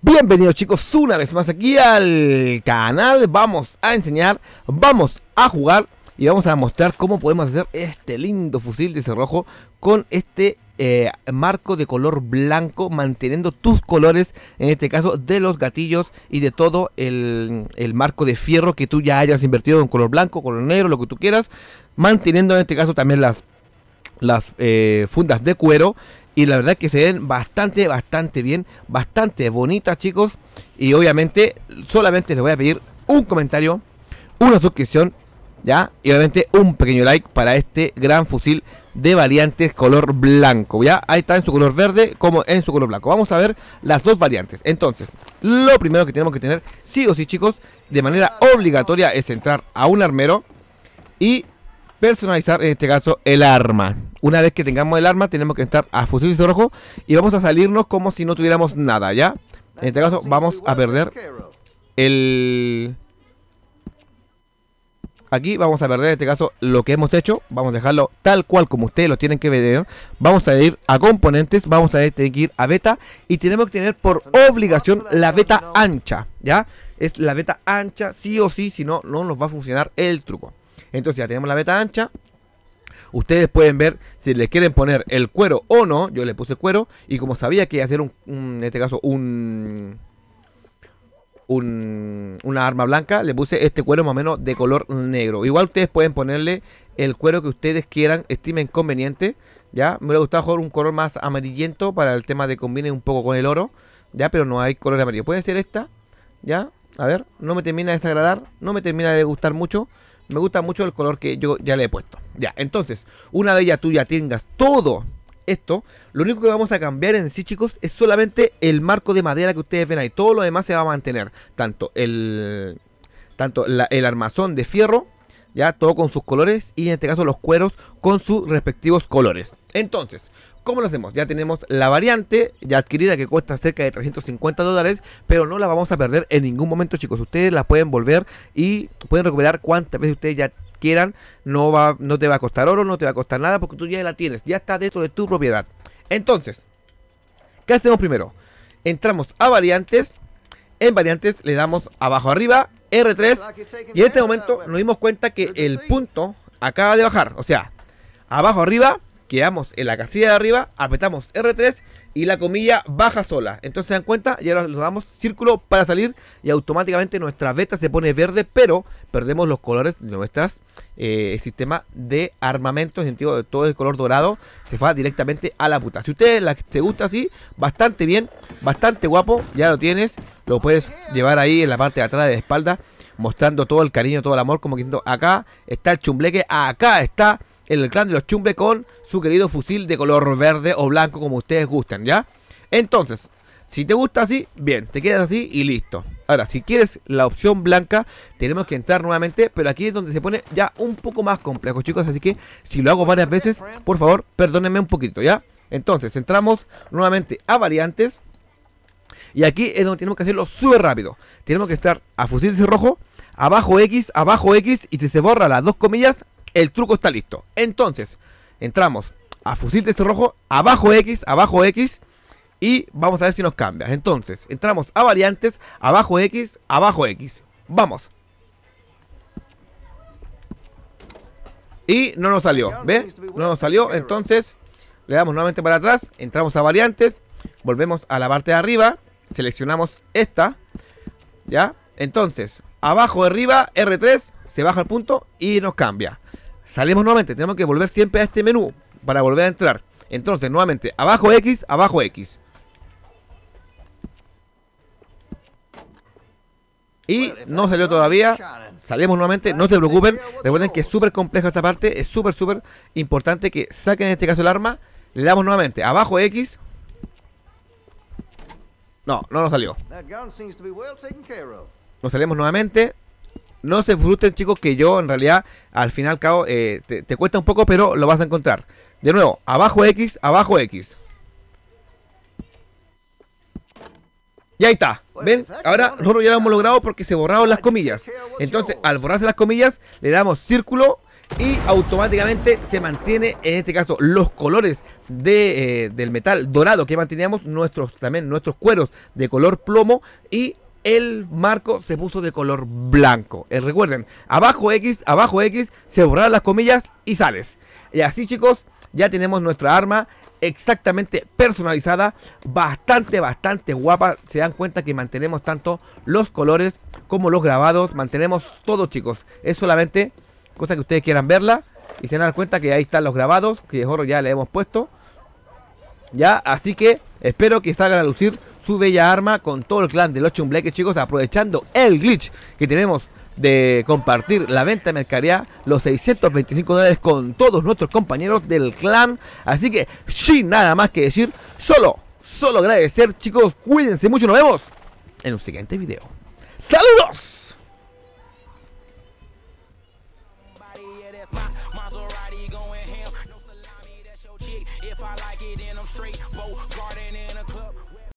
Bienvenidos chicos una vez más aquí al canal, vamos a enseñar, vamos a jugar y vamos a mostrar cómo podemos hacer este lindo fusil de cerrojo con este eh, marco de color blanco manteniendo tus colores en este caso de los gatillos y de todo el, el, marco de fierro que tú ya hayas invertido en color blanco, color negro, lo que tú quieras manteniendo en este caso también las las eh, fundas de cuero y la verdad que se ven bastante, bastante bien, bastante bonitas chicos y obviamente solamente les voy a pedir un comentario, una suscripción, ya, y obviamente un pequeño like para este gran fusil de variantes color blanco, ya, ahí está en su color verde como en su color blanco, vamos a ver las dos variantes, entonces, lo primero que tenemos que tener, sí o sí chicos, de manera obligatoria es entrar a un armero y personalizar en este caso el arma. Una vez que tengamos el arma tenemos que estar a fusil rojo y vamos a salirnos como si no tuviéramos nada, ¿ya? En este caso vamos a perder el... Aquí vamos a perder en este caso lo que hemos hecho. Vamos a dejarlo tal cual como ustedes lo tienen que ver. Vamos a ir a componentes, vamos a tener ir a beta y tenemos que tener por obligación la beta ancha, ¿ya? Es la beta ancha sí o sí, si no, no nos va a funcionar el truco. Entonces ya tenemos la beta ancha. Ustedes pueden ver si les quieren poner el cuero o no. Yo le puse cuero. Y como sabía que iba a ser un, en este caso, un, un, una arma blanca, le puse este cuero más o menos de color negro. Igual ustedes pueden ponerle el cuero que ustedes quieran, estimen conveniente. Ya, me hubiera gustado jugar un color más amarillento para el tema de combine un poco con el oro. Ya, pero no hay color amarillo. Puede ser esta, ya. A ver, no me termina de desagradar, no me termina de gustar mucho. Me gusta mucho el color que yo ya le he puesto. Ya, entonces, una vez ya tú ya tengas todo esto, lo único que vamos a cambiar en sí, chicos, es solamente el marco de madera que ustedes ven ahí. Todo lo demás se va a mantener. Tanto el, tanto el armazón de fierro, ya todo con sus colores, y en este caso los cueros con sus respectivos colores. Entonces, ¿Cómo lo hacemos? Ya tenemos la variante ya adquirida que cuesta cerca de 350 dólares, pero no la vamos a perder en ningún momento, chicos. Ustedes la pueden volver y pueden recuperar cuantas veces ustedes ya quieran. No, va, no te va a costar oro, no te va a costar nada, porque tú ya la tienes, ya está dentro de tu propiedad. Entonces, ¿qué hacemos primero? Entramos a variantes. En variantes le damos abajo arriba, R3. Y en este momento nos dimos cuenta que el punto acaba de bajar. O sea, abajo arriba quedamos en la casilla de arriba, apretamos R3 y la comilla baja sola. Entonces se dan cuenta, ya lo damos círculo para salir y automáticamente nuestra beta se pone verde, pero perdemos los colores de nuestras el eh, sistema de armamento, en sentido de todo el color dorado, se va directamente a la puta. Si ustedes la te gusta así, bastante bien, bastante guapo, ya lo tienes, lo puedes llevar ahí en la parte de atrás de espalda, mostrando todo el cariño, todo el amor, como diciendo, acá está el chumbleque, acá está el clan de los Chumbe con su querido fusil de color verde o blanco, como ustedes gusten, ¿ya? Entonces, si te gusta así, bien, te quedas así y listo. Ahora, si quieres la opción blanca, tenemos que entrar nuevamente, pero aquí es donde se pone ya un poco más complejo, chicos. Así que si lo hago varias veces, por favor, perdónenme un poquito, ¿ya? Entonces, entramos nuevamente a variantes. Y aquí es donde tenemos que hacerlo súper rápido. Tenemos que estar a fusil de rojo, abajo X, abajo X, y si se borra las dos comillas, el truco está listo. Entonces, entramos a fusil de cerrojo, abajo X, abajo X. Y vamos a ver si nos cambia. Entonces, entramos a variantes, abajo X, abajo X. Vamos. Y no nos salió, ¿ve? No nos salió, entonces le damos nuevamente para atrás, entramos a variantes, volvemos a la parte de arriba, seleccionamos esta, ¿ya? Entonces, abajo, arriba, R3, se baja el punto y nos cambia. Salimos nuevamente, tenemos que volver siempre a este menú para volver a entrar. Entonces, nuevamente, abajo X, abajo X. Y no salió todavía. Salimos nuevamente, no se preocupen. Recuerden que es súper compleja esta parte. Es súper, súper importante que saquen en este caso el arma. Le damos nuevamente abajo X. No, no nos salió. Nos salimos nuevamente no se frustren, chicos, que yo en realidad al final, te, cuesta un poco, pero lo vas a encontrar. De nuevo, abajo X, abajo X. Y ahí está. ¿Ven? Ahora nosotros ya lo hemos logrado porque se borraron las comillas. Entonces, al borrarse las comillas, le damos círculo y automáticamente se mantiene en este caso los colores del metal dorado que manteníamos nuestros también nuestros cueros de color plomo y el marco se puso de color blanco. Eh, recuerden, abajo X, abajo X, se borraron las comillas y sales. Y así chicos, ya tenemos nuestra arma exactamente personalizada, bastante, bastante guapa. Se dan cuenta que mantenemos tanto los colores como los grabados, mantenemos todo chicos. Es solamente cosa que ustedes quieran verla y se dan cuenta que ahí están los grabados, que de ya le hemos puesto. ¿ya? Así que espero que salgan a lucir su bella arma con todo el clan del 8 Black, chicos, aprovechando el glitch que tenemos de compartir la venta de mercadería, los 625 dólares con todos nuestros compañeros del clan. Así que, sin nada más que decir, solo, solo agradecer, chicos, cuídense mucho, nos vemos en un siguiente video. ¡Saludos!